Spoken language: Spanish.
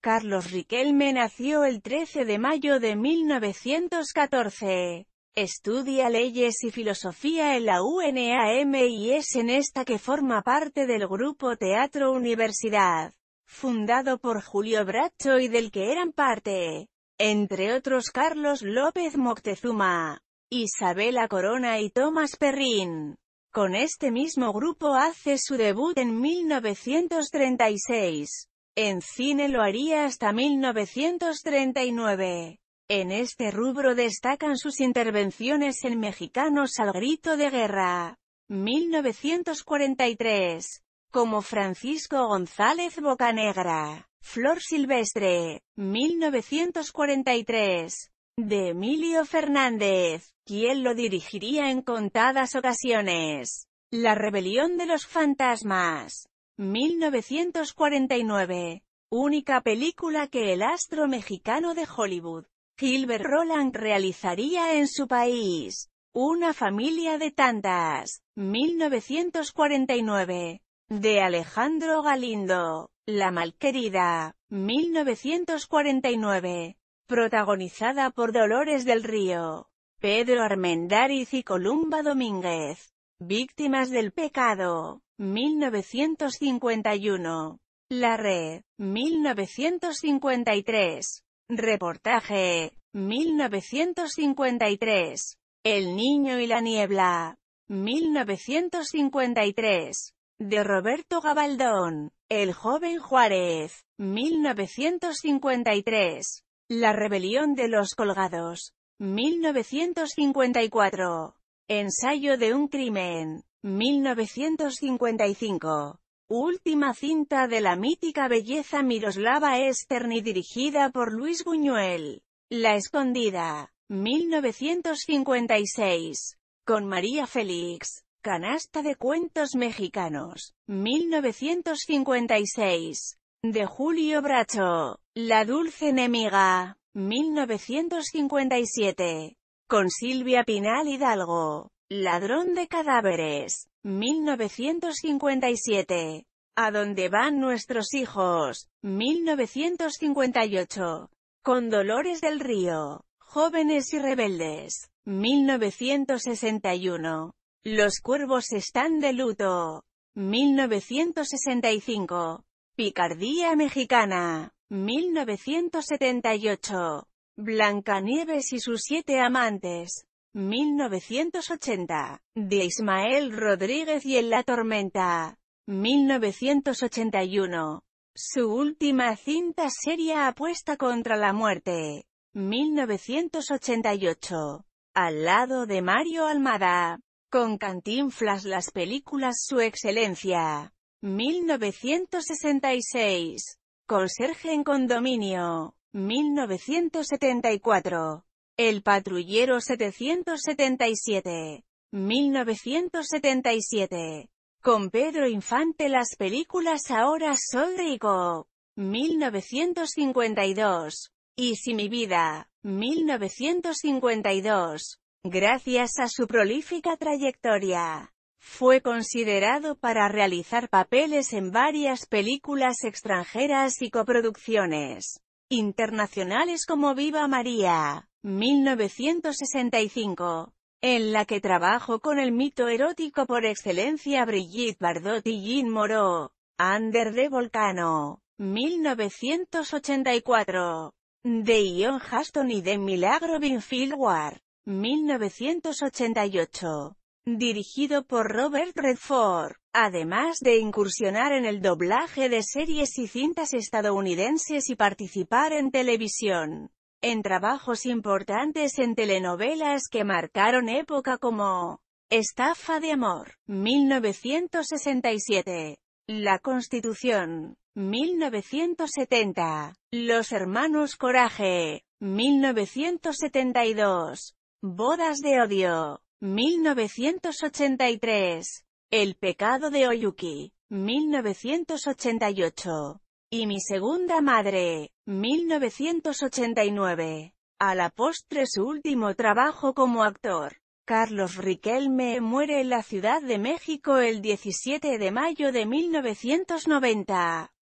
Carlos Riquelme nació el 13 de mayo de 1914. Estudia leyes y filosofía en la UNAM y es en esta que forma parte del grupo Teatro Universidad, fundado por Julio Bracho y del que eran parte, entre otros Carlos López Moctezuma, Isabela Corona y Tomás Perrin. Con este mismo grupo hace su debut en 1936. En cine lo haría hasta 1939. En este rubro destacan sus intervenciones en Mexicanos al Grito de Guerra, 1943, como Francisco González Bocanegra, Flor Silvestre, 1943, de Emilio Fernández, quien lo dirigiría en contadas ocasiones. La rebelión de los fantasmas, 1949. Única película que el astro mexicano de Hollywood, Gilbert Roland, realizaría en su país. Una familia de tantas. 1949. De Alejandro Galindo. La malquerida. 1949. Protagonizada por Dolores del Río. Pedro Armendáriz y Columba Domínguez. Víctimas del pecado. 1951. La Red. 1953. Reportaje. 1953. El niño y la niebla. 1953. De Roberto Gabaldón. El joven Juárez. 1953. La rebelión de los colgados. 1954. Ensayo de un crimen. 1955. Última cinta de la mítica belleza Miroslava esterni y dirigida por Luis Buñuel. La Escondida. 1956. Con María Félix. Canasta de cuentos mexicanos. 1956. De Julio Bracho. La dulce enemiga. 1957 con Silvia Pinal Hidalgo. Ladrón de cadáveres, 1957. ¿A dónde van nuestros hijos? 1958. Con Dolores del Río. Jóvenes y rebeldes. 1961. Los cuervos están de luto. 1965. Picardía mexicana. 1978. Blancanieves y sus siete amantes. 1980. De Ismael Rodríguez y en la tormenta. 1981. Su última cinta seria Apuesta contra la muerte. 1988. Al lado de Mario Almada. Con Cantinflas las películas Su Excelencia. 1966. Conserje en condominio. 1974. El patrullero 777. 1977. Con Pedro Infante las películas Ahora soy rico. 1952. Y si mi vida. 1952. Gracias a su prolífica trayectoria. Fue considerado para realizar papeles en varias películas extranjeras y coproducciones internacionales como Viva María, 1965, en la que trabajó con el mito erótico por excelencia Brigitte Bardot y Jean Moreau, Under the Volcano, 1984, de Ion Haston y de Milagro Binfield War, 1988, dirigido por Robert Redford además de incursionar en el doblaje de series y cintas estadounidenses y participar en televisión. En trabajos importantes en telenovelas que marcaron época como Estafa de Amor, 1967, La Constitución, 1970, Los Hermanos Coraje, 1972, Bodas de Odio, 1983, el pecado de Oyuki, 1988. Y mi segunda madre, 1989. A la postre su último trabajo como actor. Carlos Riquelme muere en la Ciudad de México el 17 de mayo de 1990.